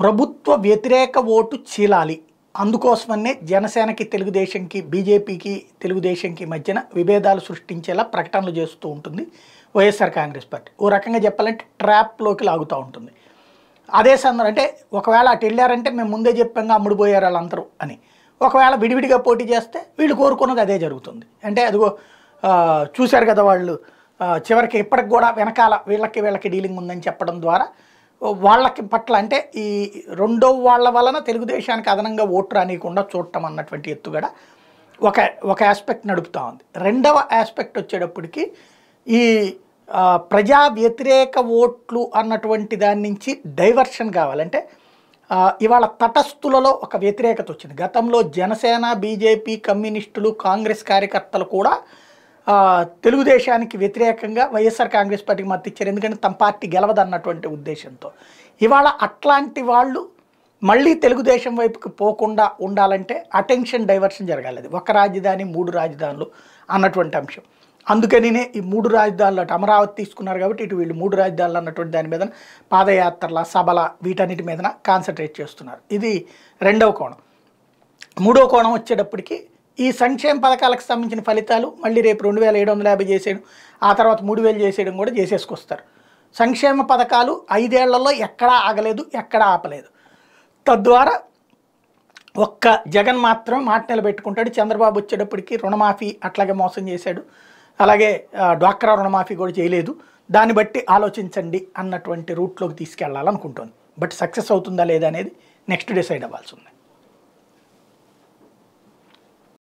ప్రభుత్వ వ్యతిరేక ఓటు చీలాలి అందుకోసమనే జనసేనకి తెలుగుదేశంకి బీజేపీకి తెలుగుదేశంకి మధ్యన విభేదాలు సృష్టించేలా ప్రకటనలు చేస్తూ ఉంటుంది వైఎస్ఆర్ కాంగ్రెస్ పార్టీ ఓ రకంగా చెప్పాలంటే ట్రాప్లోకి లాగుతూ ఉంటుంది అదే సందర్భం అంటే ఒకవేళ అటు వెళ్ళారంటే మేము ముందే చెప్పాము అమ్ముడు వాళ్ళందరూ అని ఒకవేళ విడివిడిగా పోటీ చేస్తే వీళ్ళు కోరుకున్నది అదే జరుగుతుంది అంటే అదిగో చూశారు కదా వాళ్ళు చివరికి ఇప్పటికి కూడా వెనకాల వీళ్ళకి వీళ్ళకి డీలింగ్ ఉందని చెప్పడం ద్వారా వాళ్ళకి పట్ల అంటే ఈ రెండో వాళ్ళ వలన తెలుగుదేశానికి అదనంగా ఓటు రానియకుండా చూడటం అన్నటువంటి ఎత్తుగడ ఒక ఒక ఆస్పెక్ట్ నడుపుతూ ఉంది రెండవ ఆస్పెక్ట్ వచ్చేటప్పటికి ఈ ప్రజా వ్యతిరేక ఓట్లు అన్నటువంటి దాని నుంచి డైవర్షన్ కావాలంటే ఇవాళ తటస్థులలో ఒక వ్యతిరేకత వచ్చింది గతంలో జనసేన బీజేపీ కమ్యూనిస్టులు కాంగ్రెస్ కార్యకర్తలు కూడా తెలుగుదేశానికి వ్యతిరేకంగా వైఎస్ఆర్ కాంగ్రెస్ పార్టీకి మద్దతు ఇచ్చారు ఎందుకంటే తమ పార్టీ గెలవదన్నటువంటి ఉద్దేశంతో ఇవాళ అట్లాంటి వాళ్ళు మళ్ళీ తెలుగుదేశం వైపుకి పోకుండా ఉండాలంటే అటెన్షన్ డైవర్షన్ జరగాలి ఒక రాజధాని మూడు రాజధానులు అన్నటువంటి అంశం అందుకనే ఈ మూడు రాజధానులు అటు అమరావతి తీసుకున్నారు కాబట్టి ఇటు వీళ్ళు మూడు రాజధానులు అన్నటువంటి దాని మీద పాదయాత్రల సభల వీటన్నిటి మీదన కాన్సన్ట్రేట్ చేస్తున్నారు ఇది రెండవ కోణం మూడవ కోణం వచ్చేటప్పటికి ఈ సంక్షేమ పథకాలకు సంబంధించిన ఫలితాలు మళ్ళీ రేపు రెండు వేల ఏడు వందల యాభై చేసేయడం ఆ తర్వాత మూడు వేలు చేసేయడం కూడా చేసేసుకొస్తారు సంక్షేమ పథకాలు ఐదేళ్లలో ఎక్కడా ఆగలేదు ఎక్కడా ఆపలేదు తద్వారా ఒక్క జగన్ మాత్రం మాట నిలబెట్టుకుంటాడు చంద్రబాబు వచ్చేటప్పటికి రుణమాఫీ అట్లాగే మోసం చేశాడు అలాగే డ్వాక్రా రుణమాఫీ కూడా చేయలేదు దాన్ని బట్టి ఆలోచించండి అన్నటువంటి రూట్లోకి తీసుకెళ్లాలనుకుంటుంది బట్ సక్సెస్ అవుతుందా లేదా అనేది నెక్స్ట్ డిసైడ్ అవ్వాల్సి ఉంది